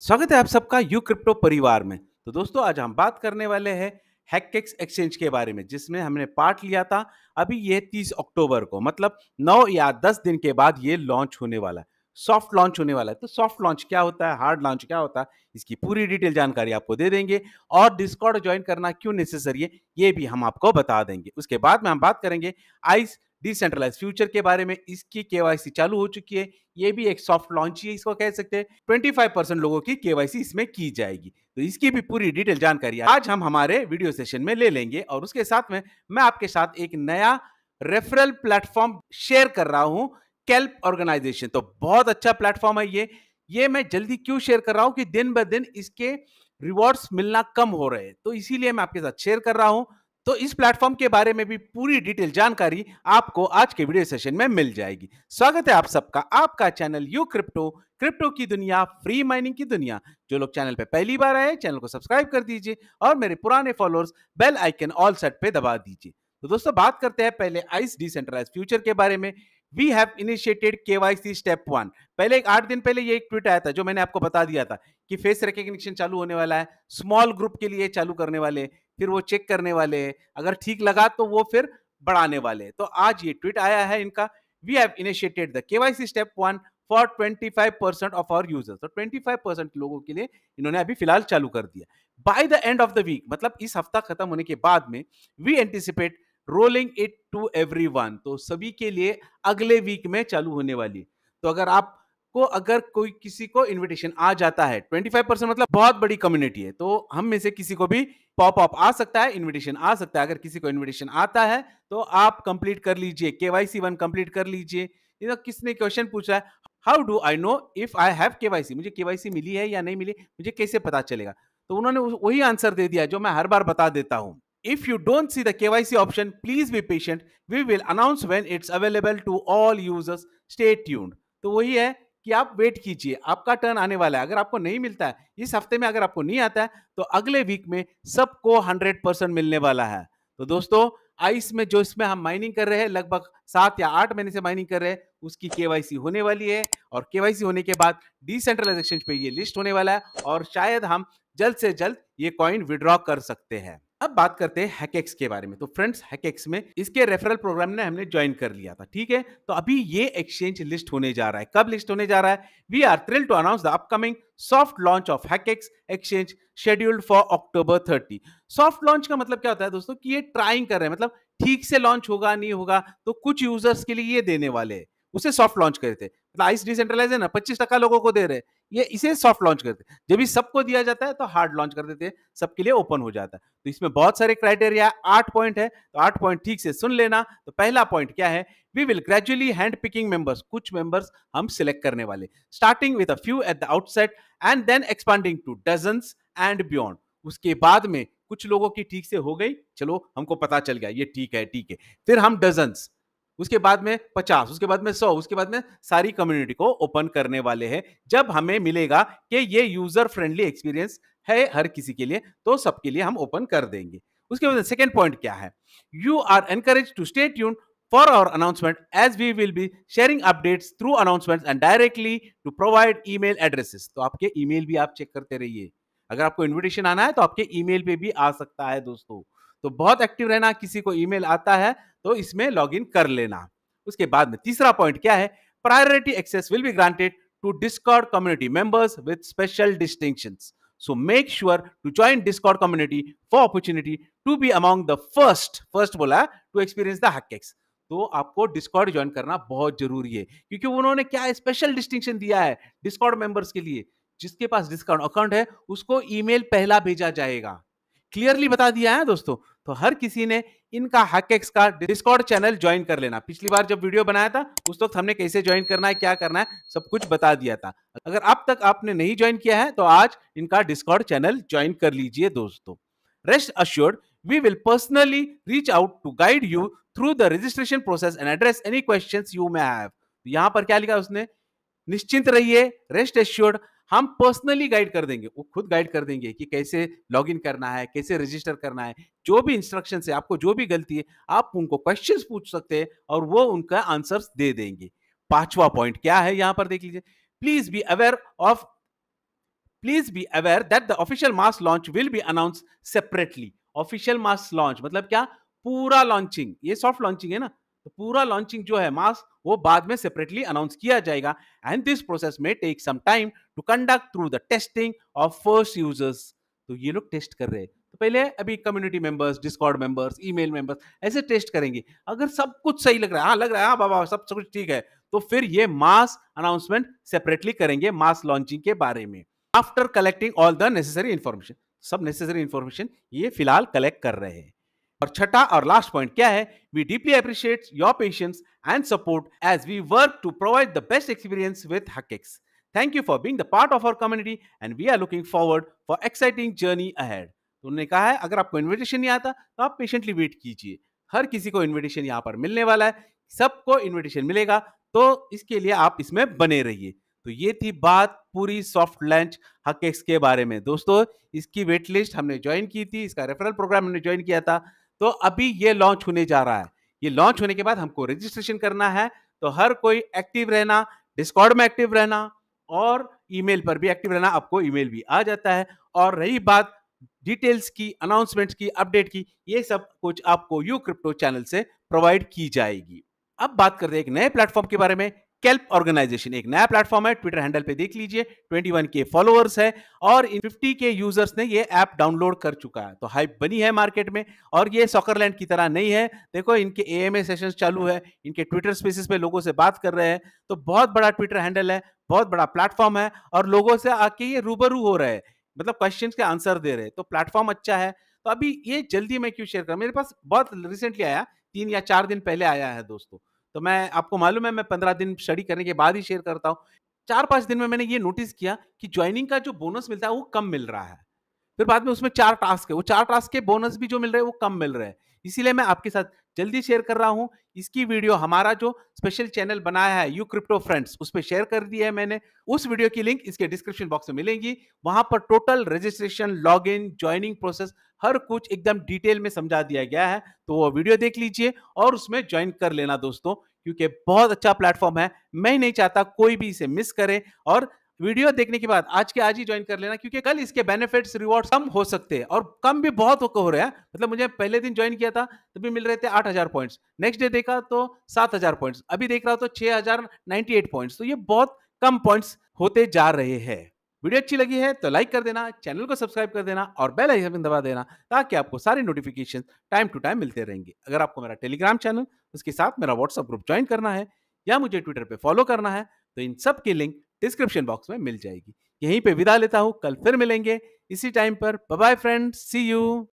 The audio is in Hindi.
स्वागत है आप सबका यू क्रिप्टो परिवार में तो दोस्तों आज हम बात करने वाले हैं हैकेक्स एक्सचेंज के बारे में जिसमें हमने पार्ट लिया था अभी ये 30 अक्टूबर को मतलब 9 या 10 दिन के बाद ये लॉन्च होने वाला है सॉफ्ट लॉन्च होने वाला है तो सॉफ्ट लॉन्च क्या होता है हार्ड लॉन्च क्या होता है इसकी पूरी डिटेल जानकारी आपको दे देंगे और डिस्कॉर्ड ज्वाइन करना क्यों नेसेसरी है ये भी हम आपको बता देंगे उसके बाद में हम बात करेंगे आइस डिसेंट्रलाइज फ्यूचर के बारे में इसकी केवाईसी चालू हो चुकी है ये भी एक सॉफ्ट लॉन्च ही है इसको कह सकते हैं ट्वेंटी फाइव परसेंट लोगों की केवाईसी इसमें की जाएगी तो इसकी भी पूरी डिटेल जानकारी आज हम हमारे वीडियो सेशन में ले लेंगे और उसके साथ में मैं आपके साथ एक नया रेफरल प्लेटफॉर्म शेयर कर रहा हूँ कैल्प ऑर्गेनाइजेशन तो बहुत अच्छा प्लेटफॉर्म है ये ये मैं जल्दी क्यों शेयर कर रहा हूँ कि दिन ब दिन इसके रिवॉर्ड्स मिलना कम हो रहे हैं तो इसीलिए मैं आपके साथ शेयर कर रहा हूँ तो इस प्लेटफॉर्म के बारे में भी पूरी डिटेल जानकारी आपको आज के वीडियो सेशन में मिल जाएगी स्वागत है आप सबका आपका चैनल यू क्रिप्टो क्रिप्टो की दुनिया फ्री माइनिंग की दुनिया जो लोग चैनल पर पहली बार आए चैनल को सब्सक्राइब कर दीजिए और मेरे पुराने followers bell icon all set पे दबा दीजिए तो दोस्तों बात करते हैं पहले आइस डिसेंट्रलाइज फ्यूचर के बारे में we have initiated KYC step one पहले एक आठ दिन पहले ये एक ट्वीट आया था जो मैंने आपको बता दिया था कि फेस रिकग्निशन चालू होने वाला है स्मॉल ग्रुप के लिए चालू करने वाले फिर वो चेक करने वाले अगर ठीक लगा तो वो फिर बढ़ाने वाले तो आज ये ट्वीट आया है इनका we have initiated the KYC step one for twenty five percent of our users twenty five percent लोगों के लिए इन्होंने अभी फिलहाल चालू कर दिया by the end of the week मतलब इस हफ्ता खत्म होने के बाद में we anticipate rolling it to everyone तो सभी के लिए अगले वीक में चालू होने वाली तो अगर आप को अगर कोई किसी को इनविटेशन आ जाता है 25 परसेंट मतलब बहुत बड़ी कम्युनिटी है तो हम में से किसी को भी पॉप अप आ सकता है इनविटेशन आ सकता है अगर किसी को इनविटेशन आता है तो आप कंप्लीट कर लीजिए के वाई सी वन कंप्लीट कर लीजिए तो किसने क्वेश्चन पूछा है how do I know if I have K Y C मुझे के वाई सी मिली है या नहीं मिली मुझे कैसे पता चलेगा तो उन्होंने वही आंसर दे दिया जो मैं हर बार बता देता हूँ If you don't see the KYC option, please be patient. We will announce when it's available to all users. Stay tuned. तो वही है कि आप वेट कीजिए आपका टर्न आने वाला है अगर आपको नहीं मिलता है इस हफ्ते में अगर आपको नहीं आता है तो अगले वीक में सबको हंड्रेड परसेंट मिलने वाला है तो दोस्तों आइस में जो इसमें हम माइनिंग कर रहे हैं लगभग सात या आठ महीने से माइनिंग कर रहे हैं उसकी केवाईसी होने वाली है और केवाईसी होने के बाद डिसेंट्रलाइजेशन पे ये लिस्ट होने वाला है और शायद हम जल्द से जल्द ये कॉइन विड्रॉ कर सकते हैं अब बात करते हैं हैकेक्स के बारे में तो फ्रेंड्स हैकेक्स में इसके रेफरल प्रोग्राम ने हमने ज्वाइन कर लिया था ठीक है तो अभी ये एक्सचेंज लिस्ट होने जा रहा है कब लिस्ट होने जा रहा है we are thrill to announce the upcoming soft launch of Hackex exchange scheduled for October thirty soft launch का मतलब क्या होता है दोस्तों कि ये ट्राइंग कर रहे हैं मतलब ठीक से लॉन्च होगा नहीं होगा तो कुछ यूजर्स के लिए ये देने वाले उसे सॉफ्ट लॉन्च करते थे प्राइस डिसेंट्रलाइज है ना पच्चीस टका लोगों को दे रहे ये इसे सॉफ्ट लॉन्च करते हैं जब भी सबको दिया जाता है तो हार्ड लॉन्च कर देते हैं सबके लिए ओपन हो जाता है तो इसमें बहुत सारे क्राइटेरिया आठ पॉइंट है तो आठ पॉइंट ठीक से सुन लेना तो पहला पॉइंट क्या है we will gradually hand picking members कुछ मेंबर्स हम सिलेक्ट करने वाले starting with a few at the outset and then expanding to dozens and beyond उसके बाद में कुछ लोगों की ठीक से हो गई चलो हमको पता चल गया ये ठीक है ठीक है फिर हम डजन्स उसके बाद में पचास उसके बाद में सौ उसके बाद में सारी कम्युनिटी को ओपन करने वाले हैं जब हमें मिलेगा कि ये यूजर फ्रेंडली एक्सपीरियंस है हर किसी के लिए तो सबके लिए हम ओपन कर देंगे उसके बाद सेकेंड पॉइंट क्या है you are encourage to stay tune our announcement as we will be sharing update through announcement and directly to provide email addresses तो आपके मेल भी आप चेक करते रहिए अगर आपको इन्विटेशन आना है तो आपके मेल पे भी आ सकता है दोस्तों तो बहुत एक्टिव रहना किसी को ईमेल आता है तो इसमें लॉग इन कर लेना उसके बाद में तीसरा पॉइंट क्या है priority access will be granted to Discord community members with special distinction so make sure to join Discord community for opportunity to be among the first first बोला टू एक्सपीरियंस the तो आपको डिस्कॉर्ड ज्वाइन करना बहुत जरूरी है क्योंकि उन्होंने क्या स्पेशल डिस्टिंक्शन दिया है डिस्कॉर्ड मेंबर्स के लिए जिसके पास डिस्काउंट अकाउंट है उसको ईमेल पहला भेजा जाएगा क्लियरली बता दिया है दोस्तों तो हर किसी ने इनका हकएक्स का डिस्कॉर्ड चैनल ज्वाइन कर लेना पिछली बार जब वीडियो बनाया था उस वक्त तो हमने कैसे ज्वाइन करना है क्या करना है सब कुछ बता दिया था अगर अब तक आपने नहीं ज्वाइन किया है तो आज इनका डिस्कॉर्ड चैनल ज्वाइन कर लीजिए दोस्तों rest assured we will personally reach out to guide you through the registration process and address any question you may have. यहां पर क्या लिखा उसने निश्चिंत रहिए रेस्ट एश्योर्ड हम पर्सनली गाइड कर देंगे वो खुद गाइड कर देंगे कि कैसे लॉगिन करना है कैसे रजिस्टर करना है जो भी इंस्ट्रक्शन है आपको जो भी गलती है आप उनको क्वेश्चन पूछ सकते हैं और वो उनका आंसर दे देंगे पांचवा पॉइंट क्या है यहां पर देख लीजिए please be aware of please be aware that the official mass launch will be announce separately official mass launch मतलब क्या पूरा लॉन्चिंग ये सॉफ्ट लॉन्चिंग है ना तो पूरा लॉन्चिंग जो है मास वो बाद में सेपरेटली अनाउंस किया जाएगा एंड दिस प्रोसेस में take some time to conduct through the testing of first users तो ये लोग टेस्ट कर रहे हैं तो पहले अभी community members Discord members email members ऐसे टेस्ट करेंगे अगर सब कुछ सही लग रहा है हाँ लग रहा है हाँ बाबा सब सब कुछ ठीक है तो फिर ये मास अनाउंसमेंट सेपरेटली करेंगे मास लॉन्चिंग के बारे में after collecting all the necessary information सब नेसेसरी इन्फॉर्मेशन ये फिलहाल कलेक्ट कर रहे हैं और छठा और लास्ट पॉइंट क्या है we deeply appreciate your patience and support as we work to provide the best experience with हकेक्स thank you for being the part of our community and we are looking forward for exciting journey ahead तो उन्होंने कहा है अगर आपको इन्विटेशन नहीं आता तो आप पेशेंटली वेट कीजिए हर किसी को इन्विटेशन यहाँ पर मिलने वाला है सबको इन्विटेशन मिलेगा तो इसके लिए आप इसमें बने रहिए तो ये थी बात पूरी सॉफ्ट लंच हकेक्स के बारे में दोस्तों इसकी वेट लिस्ट हमने ज्वाइन की थी इसका रेफरल प्रोग्राम हमने ज्वाइन किया था तो अभी ये लॉन्च होने जा रहा है ये लॉन्च होने के बाद हमको रजिस्ट्रेशन करना है तो हर कोई एक्टिव रहना डिस्कॉर्ड में एक्टिव रहना और ईमेल पर भी एक्टिव रहना आपको ईमेल भी आ जाता है और रही बात डिटेल्स की अनाउंसमेंट्स की अपडेट की ये सब कुछ आपको यू क्रिप्टो चैनल से प्रोवाइड की जाएगी अब बात करते हैं एक नए प्लेटफॉर्म के बारे में केल्प ऑर्गेनाइजेशन एक नया प्लेटफॉर्म है ट्विटर हैंडल पे देख लीजिए 21 के फॉलोअर्स है और 50 के यूजर्स ने ये ऐप डाउनलोड कर चुका है तो हाइप बनी है मार्केट में और ये सॉकरलैंड की तरह नहीं है देखो इनके ए एम ए सेशन चालू है इनके ट्विटर स्पेसिस पे लोगों से बात कर रहे हैं तो बहुत बड़ा ट्विटर हैंडल है बहुत बड़ा प्लेटफॉर्म है और लोगों से आके ये रूबरू हो रहे हैं मतलब क्वेश्चन के आंसर दे रहे हैं तो प्लेटफॉर्म अच्छा है तो अभी ये जल्दी मैं क्यों शेयर कर मेरे पास बहुत रिसेंटली आया तीन या चार दिन पहले आया है दोस्तों तो मैं आपको मालूम है मैं पंद्रह दिन स्टडी करने के बाद ही शेयर करता हूँ चार पाँच दिन में मैंने ये नोटिस किया कि ज्वाइनिंग का जो बोनस मिलता है वो कम मिल रहा है फिर बाद में उसमें चार टास्क है वो चार टास्क के बोनस भी जो मिल रहे हैं वो कम मिल रहे हैं इसीलिए मैं आपके साथ जल्दी शेयर कर रहा हूँ इसकी वीडियो हमारा जो स्पेशल चैनल बनाया है यू क्रिप्टो फ्रेंड्स उस पर शेयर कर दिया है मैंने उस वीडियो की लिंक इसके डिस्क्रिप्शन बॉक्स में मिलेंगी वहां पर total registration log in joining process हर कुछ एकदम डिटेल में समझा दिया गया है तो वो वीडियो देख लीजिए और उसमें ज्वाइन कर लेना दोस्तों क्योंकि बहुत अच्छा प्लेटफॉर्म है मैं ही नहीं चाहता कोई भी इसे मिस करे और वीडियो देखने के बाद आज के आज ही ज्वाइन कर लेना क्योंकि कल इसके बेनिफिट्स रिवॉर्ड्स कम हो सकते हैं और कम भी बहुत हो रहे हैं मतलब मुझे पहले दिन ज्वाइन किया था तभी मिल रहे थे आठ हजार पॉइंट्स नेक्स्ट डे देखा तो सात हजार पॉइंट्स अभी देख रहा तो छह हजार नाइन्टी एट पॉइंट्स तो ये बहुत कम पॉइंट्स होते जा रहे हैं वीडियो अच्छी लगी है तो लाइक कर देना चैनल को सब्सक्राइब कर देना और बेल आइकन दबा देना ताकि आपको सारे नोटिफिकेशन टाइम टू टाइम मिलते रहेंगे अगर आपको मेरा टेलीग्राम चैनल उसके साथ मेरा व्हाट्सअप ग्रुप ज्वाइन करना है या मुझे ट्विटर पर फॉलो करना है तो इन सब की लिंक डिस्क्रिप्शन बॉक्स में मिल जाएगी यहीं पर विदा लेता हूँ कल फिर मिलेंगे इसी टाइम पर बाय फ्रेंड सी यू